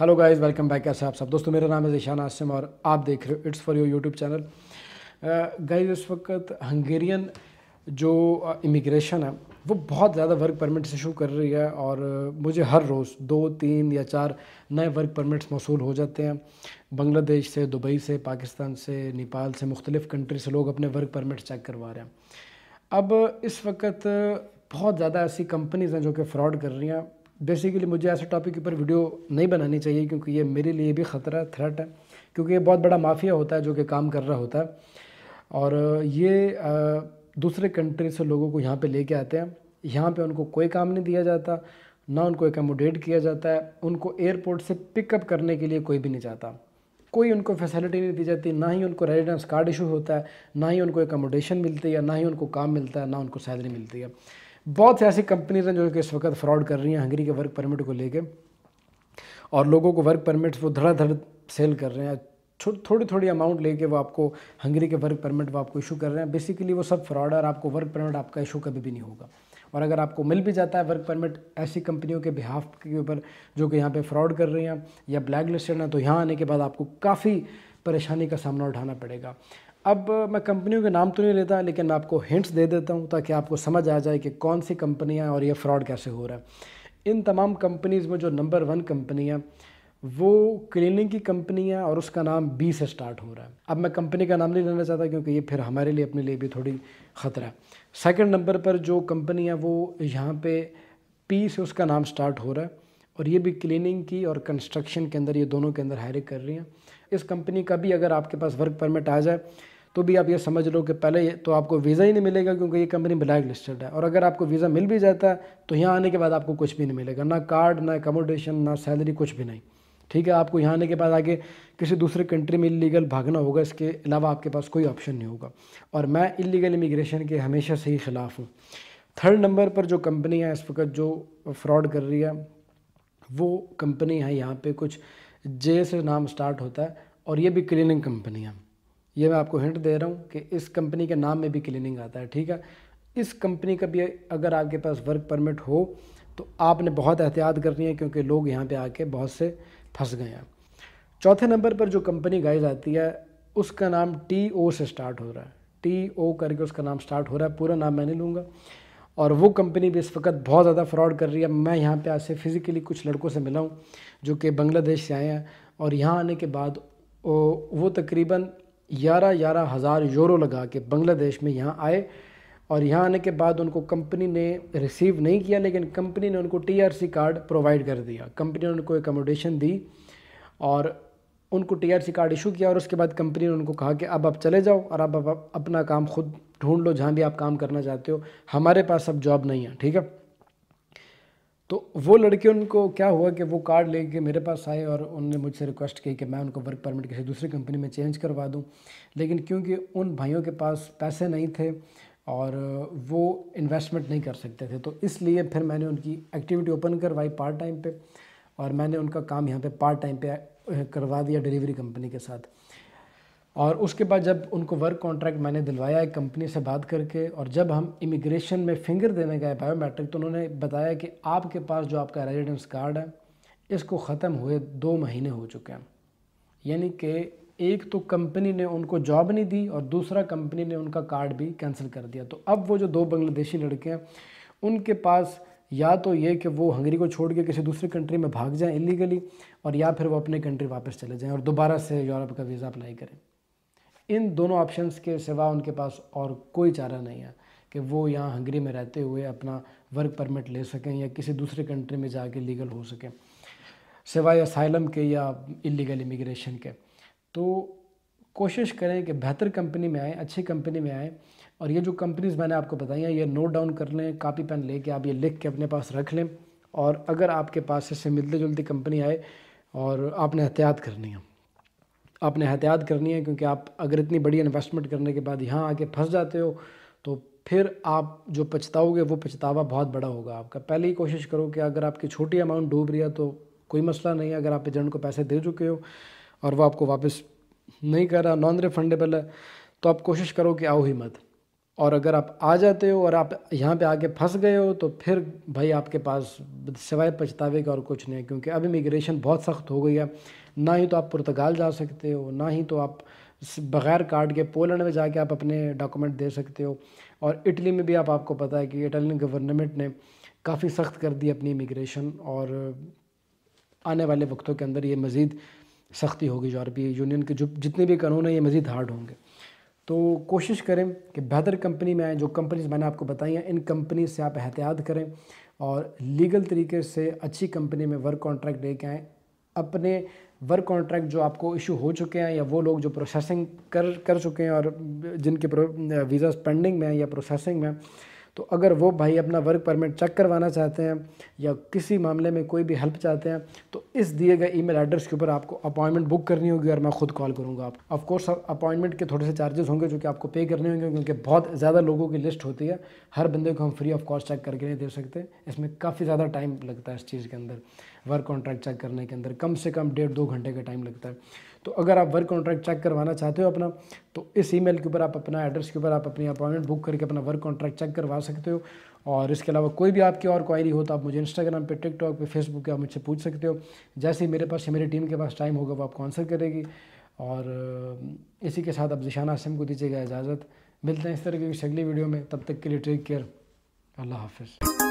hello guys welcome back कैसे आप सब दोस्तों मेरा नाम है जीशान आसिम और आप देख रहे हो it's for your YouTube channel guys इस वक्त हंगेरियन जो इमिग्रेशन uh, है वो बहुत ज़्यादा वर्क परमिट्स इशू कर रही है और uh, मुझे हर रोज़ दो तीन या चार नए वर्क परमिट्स मौसू हो जाते हैं बांग्लादेश से दुबई से पाकिस्तान से नेपाल से मुख्तलिफ़ कंट्री से लोग अपने वर्क परमिट्स चेक करवा रहे हैं अब इस वक्त बहुत ज़्यादा ऐसी कंपनीज़ हैं जो कि फ़्रॉड कर रही हैं बेसिकली मुझे ऐसे टॉपिक के ऊपर वीडियो नहीं बनानी चाहिए क्योंकि ये मेरे लिए भी ख़तरा थ्रेट है क्योंकि ये बहुत बड़ा माफिया होता है जो कि काम कर रहा होता है और ये दूसरे कंट्री से लोगों को यहाँ पे लेके आते हैं यहाँ पे उनको कोई काम नहीं दिया जाता ना उनको एकोमोडेट किया जाता है उनको एयरपोर्ट से पिकअप करने के लिए कोई भी नहीं जाता कोई उनको फैसिलिटी नहीं दी जाती ना ही उनको रेजिडेंस कार्ड इशू होता है ना ही उनको एकोमोडेशन मिलती है ना ही उनको काम मिलता है ना उनको सैलरी मिलती है बहुत सी ऐसी कंपनीज हैं जो कि इस वक्त फ्रॉड कर रही हैं हंगरी के वर्क परमिट को लेके और लोगों को वर्क परमिट्स वो धड़ाधड़ सेल कर रहे हैं थोड़ी थोड़ी अमाउंट लेके वो आपको हंगरी के वर्क परमिट वो आपको इशू कर रहे हैं बेसिकली वो सब फ्रॉड है और आपको वर्क परमिट आपका इशू कभी भी नहीं होगा और अगर आपको मिल भी जाता है वर्क परमिट ऐसी कंपनियों के बिहाफ के ऊपर जो कि यहाँ पे फ्रॉड कर रही हैं या ब्लैक लिस्टेड हैं तो यहाँ आने के बाद आपको काफ़ी परेशानी का सामना उठाना पड़ेगा अब मैं कंपनियों के नाम तो नहीं लेता लेकिन मैं आपको हिंट्स दे देता हूँ ताकि आपको समझ आ जाए कि कौन सी कंपनियाँ और ये फ्रॉड कैसे हो रहा है इन तमाम कंपनीज़ में जो नंबर वन कंपनी है वो क्लीनिंग की कंपनी है और उसका नाम बी से स्टार्ट हो रहा है अब मैं कंपनी का नाम नहीं लेना चाहता क्योंकि ये फिर हमारे लिए अपने लिए भी थोड़ी ख़तरा है सेकंड नंबर पर जो कंपनी है वो यहाँ पे पी से उसका नाम स्टार्ट हो रहा है और ये भी क्लीनिंग की और कंस्ट्रक्शन के अंदर ये दोनों के अंदर हायरिंग कर रही हैं इस कंपनी का भी अगर आपके पास वर्क परमिट आ जाए तो भी आप ये समझ लो कि पहले तो आपको वीज़ा ही नहीं मिलेगा क्योंकि ये कंपनी ब्लैक लिस्टेड है और अगर आपको वीज़ा मिल भी जाता है तो यहाँ आने के बाद आपको कुछ भी नहीं मिलेगा ना कार्ड ना एकोमोडेशन ना सैलरी कुछ भी नहीं ठीक है आपको यहाँ आने के बाद आगे किसी दूसरे कंट्री में इलीगल भागना होगा इसके अलावा आपके पास कोई ऑप्शन नहीं होगा और मैं इलीगल इमिग्रेशन के हमेशा से ही ख़िलाफ़ हूँ थर्ड नंबर पर जो कंपनियाँ इस वक्त जो फ्रॉड कर रही है वो कंपनी है यहाँ पे कुछ जे से नाम स्टार्ट होता है और ये भी क्लीनिंग है ये मैं आपको हिंट दे रहा हूँ कि इस कंपनी के नाम में भी क्लीनिंग आता है ठीक है इस कंपनी का भी अगर आपके पास वर्क परमिट हो तो आपने बहुत एहतियात करनी है क्योंकि लोग यहाँ पे आके बहुत से फंस गए हैं चौथे नंबर पर जो कंपनी गाइज आती है उसका नाम टी ओ से स्टार्ट हो रहा है टी ओ करके उसका नाम स्टार्ट हो रहा है पूरा नाम मैं नहीं लूँगा और वो कंपनी भी इस वक्त बहुत ज़्यादा फ्रॉड कर रही है मैं यहाँ पे आज फिज़िकली कुछ लड़कों से मिला हूँ जो कि बांग्लादेश से आए हैं और यहाँ आने के बाद वो तकरीबन ग्यारह ग्यारह हज़ार यूरो लगा के बांग्लादेश में यहाँ आए और यहाँ आने के बाद उनको कंपनी ने रिसीव नहीं किया लेकिन कंपनी ने उनको टीआरसी कार्ड प्रोवाइड कर दिया कंपनी ने उनको एकोमोडेशन दी और उनको टीआरसी कार्ड इशू किया और उसके बाद कंपनी ने उनको कहा कि अब आप चले जाओ और अब आप अपना काम खुद ढूंढ लो जहाँ भी आप काम करना चाहते हो हमारे पास अब जॉब नहीं है ठीक है तो वो लड़के उनको क्या हुआ कि वो कार्ड लेके मेरे पास आए और उनने मुझसे रिक्वेस्ट की कि मैं उनको वर्क परमिट किसी दूसरी कंपनी में चेंज करवा दूं लेकिन क्योंकि उन भाइयों के पास पैसे नहीं थे और वो इन्वेस्टमेंट नहीं कर सकते थे तो इसलिए फिर मैंने उनकी एक्टिविटी ओपन करवाई पार्ट टाइम पे और मैंने उनका काम यहाँ पे पार्ट टाइम पे करवा दिया डिलीवरी कंपनी के साथ और उसके बाद जब उनको वर्क कॉन्ट्रैक्ट मैंने दिलवाया एक कंपनी से बात करके और जब हम इमिग्रेशन में फिंगर देने गए बायोमेट्रिक तो उन्होंने बताया कि आपके पास जो आपका रेजिडेंस कार्ड है इसको ख़त्म हुए दो महीने हो चुके हैं यानी कि एक तो कंपनी ने उनको जॉब नहीं दी और दूसरा कंपनी ने उनका कार्ड भी कैंसिल कर दिया तो अब वो जो दो बांग्लादेशी लड़के हैं उनके पास या तो ये कि वो हंगरी को छोड़ के किसी दूसरी कंट्री में भाग जाएं इलीगली और या फिर वो अपने कंट्री वापस चले जाएं और दोबारा से यूरोप का वीज़ा अप्लाई करें इन दोनों ऑप्शंस के सिवा उनके पास और कोई चारा नहीं है कि वो यहाँ हंगरी में रहते हुए अपना वर्क परमिट ले सकें या किसी दूसरे कंट्री में जाके लीगल हो सकें सिवाय असाइलम के या इलीगल इमिग्रेशन के तो कोशिश करें कि बेहतर कंपनी में आएँ अच्छी कंपनी में आएँ और ये जो कंपनीज़ मैंने आपको बताई हैं ये नोट डाउन कर लें कापी पेन ले आप ये लिख के अपने पास रख लें और अगर आपके पास इससे मिलते जुलती कंपनी आए और आपने एहतियात करनी है आपने एहतियात करनी है क्योंकि आप अगर इतनी बड़ी इन्वेस्टमेंट करने के बाद यहाँ आके फंस जाते हो तो फिर आप जो पछताओगे वो पछतावा बहुत बड़ा होगा आपका पहले ही कोशिश करो कि अगर आपकी छोटी अमाउंट डूब रही है तो कोई मसला नहीं है अगर आप एजेंट को पैसे दे चुके हो और वो आपको वापस नहीं कर रहा नॉन रिफंडेबल है तो आप कोशिश करो कि आओ ही मत और अगर आप आ जाते हो और आप यहाँ पे आके फंस गए हो तो फिर भाई आपके पास सिवाय पछतावे का और कुछ नहीं क्योंकि अब इमिग्रेशन बहुत सख्त हो गई है ना ही तो आप पुर्तगाल जा सकते हो ना ही तो आप बग़ैर कार्ड के पोलैंड में जाके आप अपने डॉक्यूमेंट दे सकते हो और इटली में भी आप आपको पता है कि इटालियन गवर्नमेंट ने काफ़ी सख्त कर दी अपनी इमिग्रेशन और आने वाले वक्तों के अंदर ये मज़ीद सख्ती होगी यूरोपीय यूनियन के जो जितने भी कानून हैं ये मज़ीद हार्ड होंगे तो कोशिश करें कि बेहतर कंपनी में आएँ जो कंपनीज मैंने आपको बताई हैं इन कंपनी से आप एहतियात करें और लीगल तरीके से अच्छी कंपनी में वर्क कॉन्ट्रैक्ट लेके आएँ अपने वर्क कॉन्ट्रैक्ट जो आपको इशू हो चुके हैं या वो लोग जो प्रोसेसिंग कर कर चुके हैं और जिनके वीज़ा पेंडिंग में हैं या प्रोसेसिंग में तो अगर वो भाई अपना वर्क परमिट चेक करवाना चाहते हैं या किसी मामले में कोई भी हेल्प चाहते हैं तो इस दिए गए ईमेल एड्रेस के ऊपर आपको अपॉइंटमेंट बुक करनी होगी और मैं खुद कॉल करूँगा आप ऑफकोर्स अपॉइंटमेंट के थोड़े से चार्जेस होंगे जो कि आपको पे करने होंगे क्योंकि बहुत ज़्यादा लोगों की लिस्ट होती है हर बंदे को हम फ्री ऑफ कॉस्ट चेक करके नहीं दे सकते इसमें काफ़ी ज़्यादा टाइम लगता है इस चीज़ के अंदर वर्क कॉन्ट्रैक्ट चेक करने के अंदर कम से कम डेढ़ दो घंटे का टाइम लगता है तो अगर आप वर्क कॉन्ट्रैक्ट चेक करवाना चाहते हो अपना तो इस ई के ऊपर आप अपना एड्रेस के ऊपर आप अपनी अपॉइंटमेंट बुक करके अपना वर्क कॉन्ट्रैक्ट चेक करवा सकते हो और इसके अलावा कोई भी आपकी और क्वायरी हो तो आप मुझे इंस्टाग्राम पे टिकटॉक पे फेसबुक पे आप मुझसे पूछ सकते हो जैसे ही मेरे पास मेरी टीम के पास टाइम होगा वो आपको आंसर करेगी और इसी के साथ आप जिशान आसिम को दीजिएगा इजाज़त मिलते हैं इस तरह की अगली वीडियो में तब तक के लिए टेक केयर अल्लाह हाफिज़